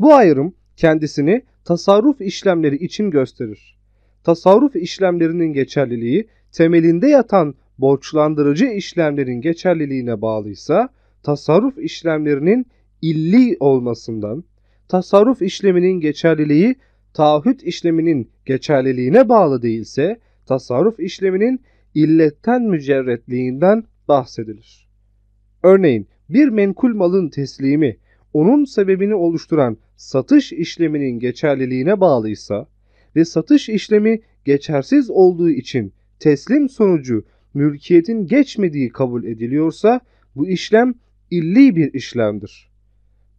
Bu ayrım kendisini tasarruf işlemleri için gösterir. Tasarruf işlemlerinin geçerliliği temelinde yatan borçlandırıcı işlemlerin geçerliliğine bağlıysa tasarruf işlemlerinin illi olmasından, tasarruf işleminin geçerliliği taahhüt işleminin geçerliliğine bağlı değilse tasarruf işleminin illetten mücerretliğinden bahsedilir. Örneğin bir menkul malın teslimi onun sebebini oluşturan satış işleminin geçerliliğine bağlıysa ve satış işlemi geçersiz olduğu için teslim sonucu mülkiyetin geçmediği kabul ediliyorsa bu işlem illi bir işlemdir.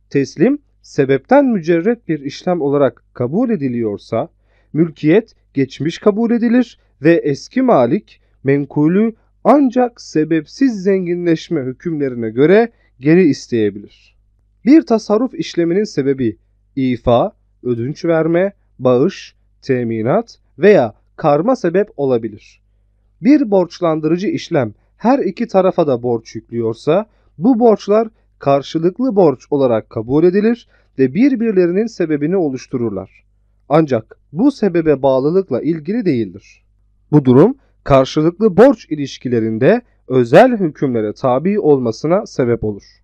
Teslim sebepten mücerret bir işlem olarak kabul ediliyorsa mülkiyet geçmiş kabul edilir ve eski malik menkulü ancak sebepsiz zenginleşme hükümlerine göre geri isteyebilir. Bir tasarruf işleminin sebebi ifa, ödünç verme, bağış, teminat veya karma sebep olabilir. Bir borçlandırıcı işlem her iki tarafa da borç yüklüyorsa bu borçlar karşılıklı borç olarak kabul edilir ve birbirlerinin sebebini oluştururlar. Ancak bu sebebe bağlılıkla ilgili değildir. Bu durum karşılıklı borç ilişkilerinde özel hükümlere tabi olmasına sebep olur.